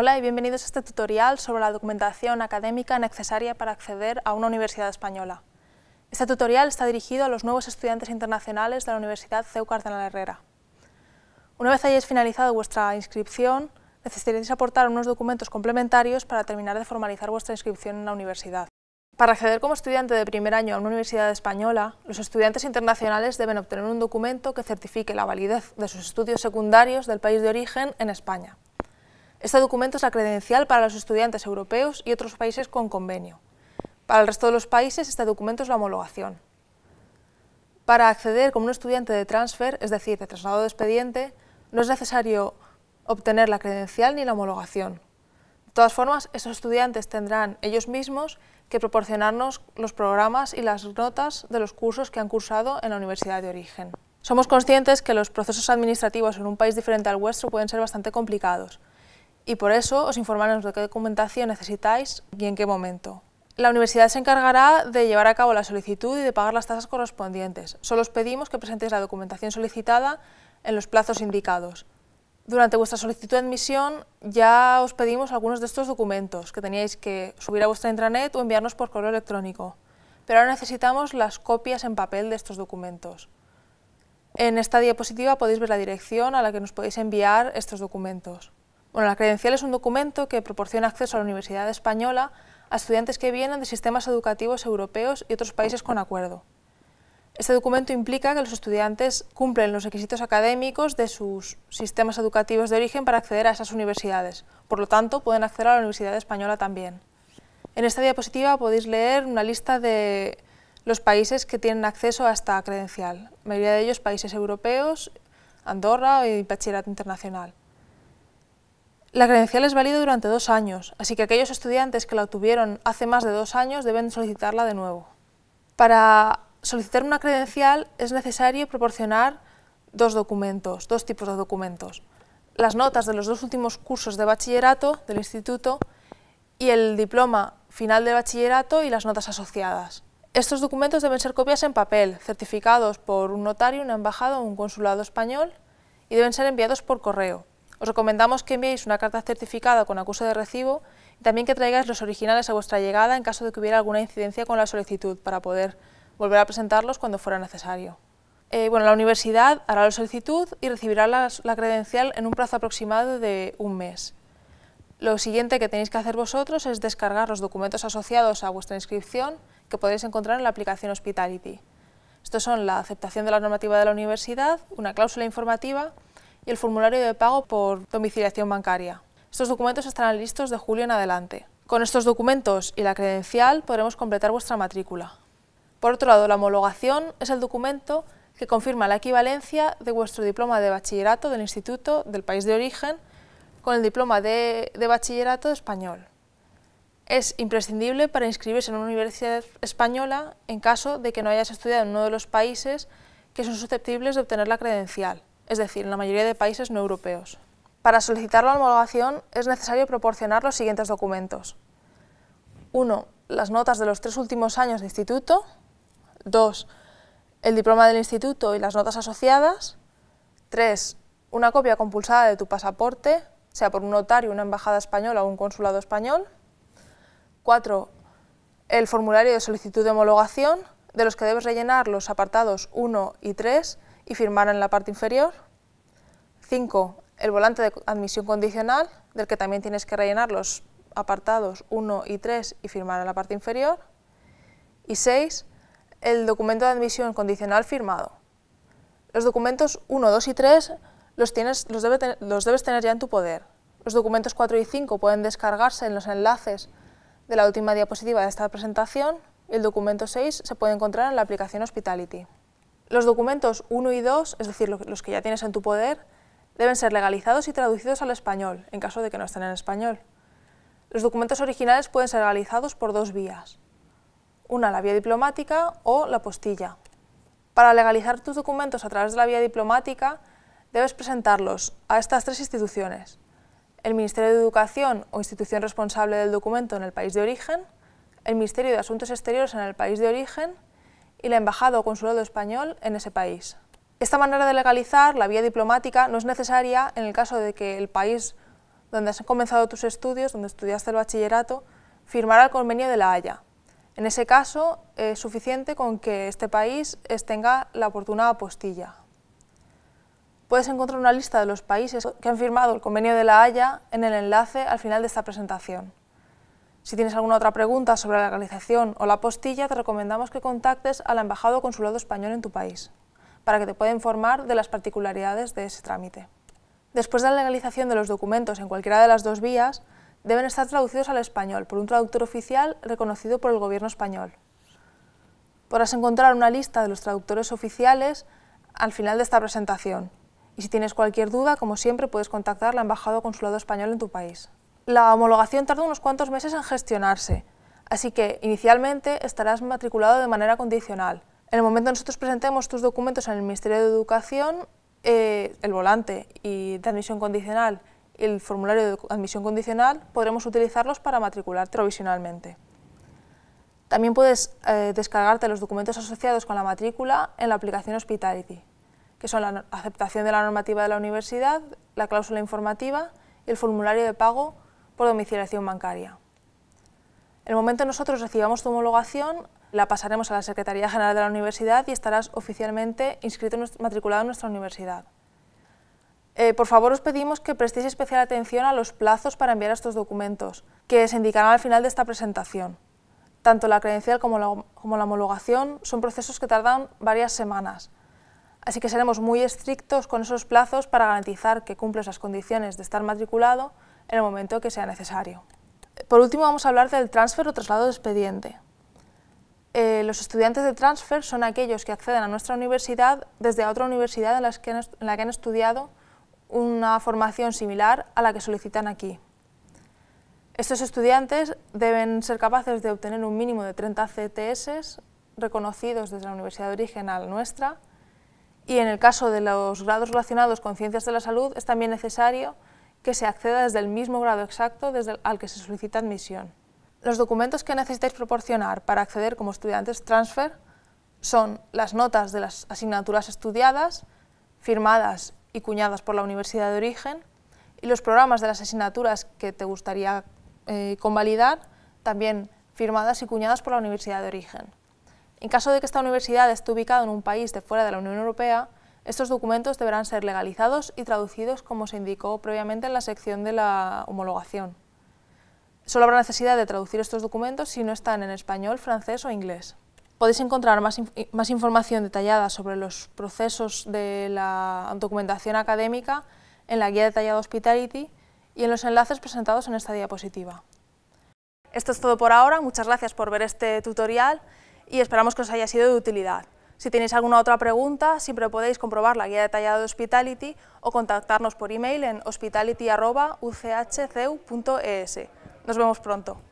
Hola y bienvenidos a este tutorial sobre la documentación académica necesaria para acceder a una universidad española. Este tutorial está dirigido a los nuevos estudiantes internacionales de la Universidad CEU Cardenal Herrera. Una vez hayáis finalizado vuestra inscripción, necesitaréis aportar unos documentos complementarios para terminar de formalizar vuestra inscripción en la universidad. Para acceder como estudiante de primer año a una universidad española, los estudiantes internacionales deben obtener un documento que certifique la validez de sus estudios secundarios del país de origen en España. Este documento es la credencial para los estudiantes europeos y otros países con convenio. Para el resto de los países, este documento es la homologación. Para acceder como un estudiante de transfer, es decir, de traslado de expediente, no es necesario obtener la credencial ni la homologación. De todas formas, esos estudiantes tendrán ellos mismos que proporcionarnos los programas y las notas de los cursos que han cursado en la universidad de origen. Somos conscientes que los procesos administrativos en un país diferente al vuestro pueden ser bastante complicados, y por eso os informaremos de qué documentación necesitáis y en qué momento. La universidad se encargará de llevar a cabo la solicitud y de pagar las tasas correspondientes. Solo os pedimos que presentéis la documentación solicitada en los plazos indicados. Durante vuestra solicitud de admisión ya os pedimos algunos de estos documentos que teníais que subir a vuestra intranet o enviarnos por correo electrónico, pero ahora necesitamos las copias en papel de estos documentos. En esta diapositiva podéis ver la dirección a la que nos podéis enviar estos documentos. Bueno, la credencial es un documento que proporciona acceso a la Universidad Española a estudiantes que vienen de sistemas educativos europeos y otros países con acuerdo. Este documento implica que los estudiantes cumplen los requisitos académicos de sus sistemas educativos de origen para acceder a esas universidades. Por lo tanto, pueden acceder a la Universidad Española también. En esta diapositiva podéis leer una lista de los países que tienen acceso a esta credencial, la mayoría de ellos países europeos, Andorra y Bachillerato Internacional. La credencial es válida durante dos años, así que aquellos estudiantes que la obtuvieron hace más de dos años deben solicitarla de nuevo. Para solicitar una credencial es necesario proporcionar dos documentos, dos tipos de documentos. Las notas de los dos últimos cursos de bachillerato del instituto y el diploma final de bachillerato y las notas asociadas. Estos documentos deben ser copias en papel, certificados por un notario, una embajada o un consulado español y deben ser enviados por correo. Os recomendamos que enviéis una carta certificada con acuso de recibo y también que traigáis los originales a vuestra llegada en caso de que hubiera alguna incidencia con la solicitud para poder volver a presentarlos cuando fuera necesario. Eh, bueno, la universidad hará la solicitud y recibirá la, credencial en un plazo aproximado de un mes. Lo siguiente que tenéis que hacer vosotros es descargar los documentos asociados a vuestra inscripción que podéis encontrar en la aplicación Hospitality. Estos son la aceptación de la normativa de la universidad, una cláusula informativa y el formulario de pago por domiciliación bancaria. Estos documentos estarán listos de julio en adelante. Con estos documentos y la credencial podremos completar vuestra matrícula. Por otro lado, la homologación es el documento que confirma la equivalencia de vuestro diploma de bachillerato del instituto del país de origen con el diploma de, bachillerato de español. Es imprescindible para inscribirse en una universidad española en caso de que no hayas estudiado en uno de los países que son susceptibles de obtener la credencial es decir, en la mayoría de países no europeos. Para solicitar la homologación es necesario proporcionar los siguientes documentos. 1. Las notas de los tres últimos años de instituto. 2. El diploma del instituto y las notas asociadas. 3. Una copia compulsada de tu pasaporte, sea por un notario, una embajada española o un consulado español. 4. El formulario de solicitud de homologación, de los que debes rellenar los apartados 1 y 3 y firmar en la parte inferior. 5. El volante de admisión condicional, del que también tienes que rellenar los apartados 1 y 3 y firmar en la parte inferior. Y 6. El documento de admisión condicional firmado. Los documentos 1, 2 y 3 los, tienes, los, los debes tener ya en tu poder. Los documentos 4 y 5 pueden descargarse en los enlaces de la última diapositiva de esta presentación y el documento 6 se puede encontrar en la aplicación Hospitality. Los documentos 1 y 2, es decir, los que ya tienes en tu poder, deben ser legalizados y traducidos al español, en caso de que no estén en español. Los documentos originales pueden ser legalizados por dos vías, una la vía diplomática o la postilla. Para legalizar tus documentos a través de la vía diplomática, debes presentarlos a estas tres instituciones, el Ministerio de Educación o institución responsable del documento en el país de origen, el Ministerio de Asuntos Exteriores en el país de origen y la embajada o consulado español en ese país. Esta manera de legalizar la vía diplomática no es necesaria en el caso de que el país donde has comenzado tus estudios, donde estudiaste el bachillerato, firmara el convenio de la Haya. En ese caso, es suficiente con que este país tenga la oportuna apostilla. Puedes encontrar una lista de los países que han firmado el convenio de la Haya en el enlace al final de esta presentación. Si tienes alguna otra pregunta sobre la legalización o la postilla, te recomendamos que contactes al embajado o Consulado Español en tu país, para que te pueda informar de las particularidades de ese trámite. Después de la legalización de los documentos en cualquiera de las dos vías, deben estar traducidos al español por un traductor oficial reconocido por el Gobierno español. Podrás encontrar una lista de los traductores oficiales al final de esta presentación. Y si tienes cualquier duda, como siempre, puedes contactar la Embajada o Consulado Español en tu país la homologación tarda unos cuantos meses en gestionarse, así que inicialmente estarás matriculado de manera condicional. En el momento en que nosotros presentemos tus documentos en el Ministerio de Educación, eh, el volante y de admisión condicional y el formulario de admisión condicional podremos utilizarlos para matricular provisionalmente. También puedes eh, descargarte los documentos asociados con la matrícula en la aplicación Hospitality, que son la aceptación de la normativa de la universidad, la cláusula informativa y el formulario de pago por domiciliación bancaria. el momento en nosotros recibamos tu homologación, la pasaremos a la Secretaría General de la Universidad y estarás oficialmente inscrito, matriculado en nuestra universidad. Eh, por favor, os pedimos que prestéis especial atención a los plazos para enviar estos documentos, que se indicarán al final de esta presentación. Tanto la credencial como la, como la homologación son procesos que tardan varias semanas, así que seremos muy estrictos con esos plazos para garantizar que cumples las condiciones de estar matriculado en el momento que sea necesario. Por último, vamos a hablar del transfer o traslado de expediente. Eh, los estudiantes de transfer son aquellos que acceden a nuestra universidad desde otra universidad en, la que han estudiado una formación similar a la que solicitan aquí. Estos estudiantes deben ser capaces de obtener un mínimo de 30 CTS reconocidos desde la universidad de origen a la nuestra y en el caso de los grados relacionados con ciencias de la salud es también necesario que se acceda desde el mismo grado exacto desde el, al que se solicita admisión. Los documentos que necesitáis proporcionar para acceder como estudiantes transfer son las notas de las asignaturas estudiadas, firmadas y cuñadas por la universidad de origen, y los programas de las asignaturas que te gustaría eh, convalidar, también firmadas y cuñadas por la universidad de origen. En caso de que esta universidad esté ubicada en un país de fuera de la Unión Europea, estos documentos deberán ser legalizados y traducidos como se indicó previamente en la sección de la homologación. Solo habrá necesidad de traducir estos documentos si no están en español, francés o inglés. Podéis encontrar más, más información detallada sobre los procesos de la documentación académica en la guía detallada Hospitality y en los enlaces presentados en esta diapositiva. Esto es todo por ahora, muchas gracias por ver este tutorial y esperamos que os haya sido de utilidad. Si tenéis alguna otra pregunta, siempre podéis comprobar la guía detallada de Hospitality o contactarnos por email en hospitality.uchcu.es. Nos vemos pronto.